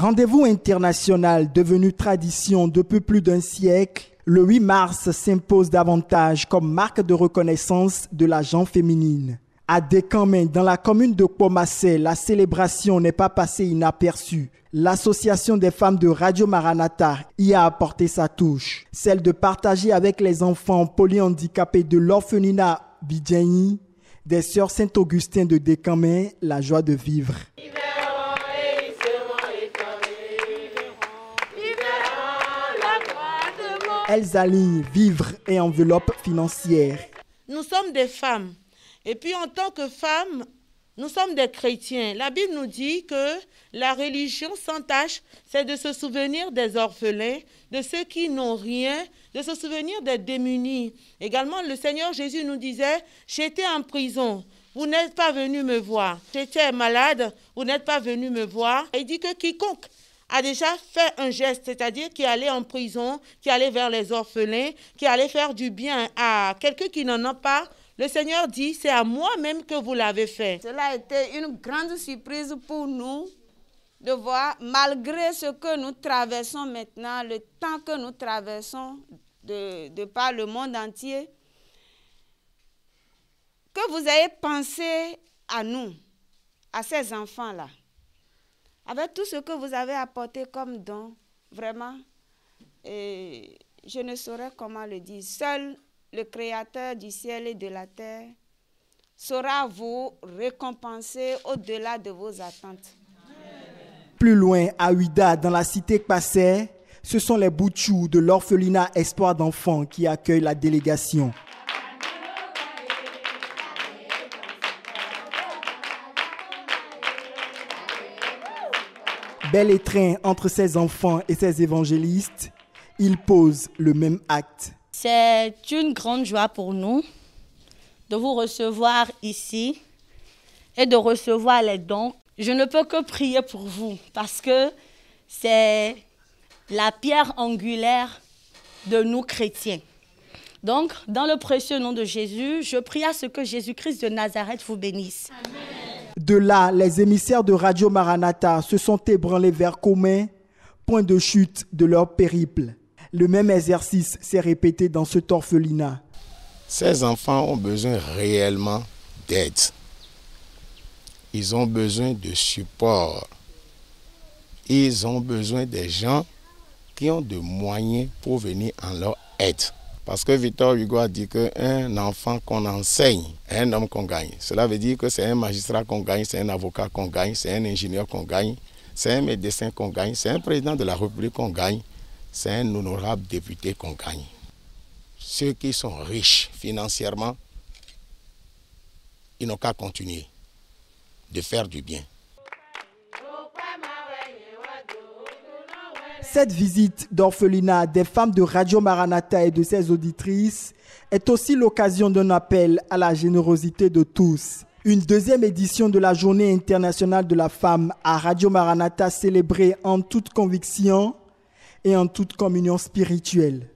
Rendez-vous international devenu tradition depuis plus d'un siècle, le 8 mars s'impose davantage comme marque de reconnaissance de la gent féminine. À Décamé, dans la commune de Pomacé, la célébration n'est pas passée inaperçue. L'association des femmes de Radio Maranatha y a apporté sa touche, celle de partager avec les enfants polyhandicapés de l'orphelinat Bidjani, des sœurs Saint-Augustin de Décamé, la joie de vivre. elles alignent vivre et enveloppe financière. Nous sommes des femmes. Et puis en tant que femmes, nous sommes des chrétiens. La Bible nous dit que la religion sans tâche, c'est de se souvenir des orphelins, de ceux qui n'ont rien, de se souvenir des démunis. Également, le Seigneur Jésus nous disait, j'étais en prison, vous n'êtes pas venu me voir. J'étais malade, vous n'êtes pas venu me voir. Il dit que quiconque a déjà fait un geste, c'est-à-dire qui allait en prison, qui allait vers les orphelins, qui allait faire du bien à quelqu'un qui n'en a pas, le Seigneur dit, c'est à moi-même que vous l'avez fait. Cela a été une grande surprise pour nous de voir, malgré ce que nous traversons maintenant, le temps que nous traversons de, de par le monde entier, que vous avez pensé à nous, à ces enfants-là. Avec tout ce que vous avez apporté comme don, vraiment, je ne saurais comment le dire. Seul le Créateur du ciel et de la terre saura vous récompenser au-delà de vos attentes. Plus loin, à Ouida, dans la cité passée, ce sont les Boutchous de l'orphelinat Espoir d'enfants qui accueillent la délégation. Bel étreint entre ses enfants et ses évangélistes, il pose le même acte. C'est une grande joie pour nous de vous recevoir ici et de recevoir les dons. Je ne peux que prier pour vous parce que c'est la pierre angulaire de nous chrétiens. Donc, dans le précieux nom de Jésus, je prie à ce que Jésus-Christ de Nazareth vous bénisse. Amen. De là, les émissaires de Radio Maranatha se sont ébranlés vers Commun, point de chute de leur périple. Le même exercice s'est répété dans cet orphelinat. Ces enfants ont besoin réellement d'aide. Ils ont besoin de support. Ils ont besoin des gens qui ont de moyens pour venir en leur aide. Parce que Victor Hugo a dit qu'un enfant qu'on enseigne un homme qu'on gagne. Cela veut dire que c'est un magistrat qu'on gagne, c'est un avocat qu'on gagne, c'est un ingénieur qu'on gagne, c'est un médecin qu'on gagne, c'est un président de la République qu'on gagne, c'est un honorable député qu'on gagne. Ceux qui sont riches financièrement, ils n'ont qu'à continuer de faire du bien. Cette visite d'orphelinat des femmes de Radio Maranatha et de ses auditrices est aussi l'occasion d'un appel à la générosité de tous. Une deuxième édition de la Journée internationale de la femme à Radio Maranatha célébrée en toute conviction et en toute communion spirituelle.